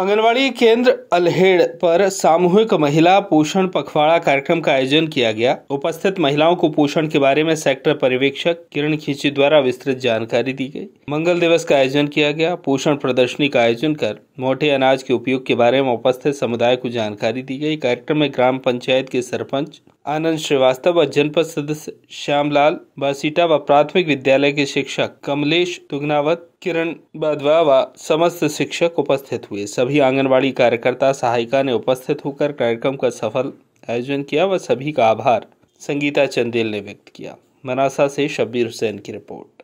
आंगनवाड़ी केंद्र अलहेड़ पर सामूहिक महिला पोषण पखवाड़ा कार्यक्रम का आयोजन किया गया उपस्थित महिलाओं को पोषण के बारे में सेक्टर पर्यवेक्षक किरण खींची द्वारा विस्तृत जानकारी दी गई मंगल दिवस का आयोजन किया गया पोषण प्रदर्शनी का आयोजन कर मोटे अनाज के उपयोग के बारे में उपस्थित समुदाय को जानकारी दी गई कार्यक्रम में ग्राम पंचायत के सरपंच आनंद श्रीवास्तव व जनपद सदस्य श्यामलाल बासीटा व प्राथमिक विद्यालय के शिक्षक कमलेश तुगनावत किरण बदवा व समस्त शिक्षक उपस्थित हुए सभी आंगनबाड़ी कार्यकर्ता सहायिका ने उपस्थित होकर कार्यक्रम का सफल आयोजन किया व सभी का आभार संगीता चंदेल ने व्यक्त किया मनासा से शब्बीर हुसैन की रिपोर्ट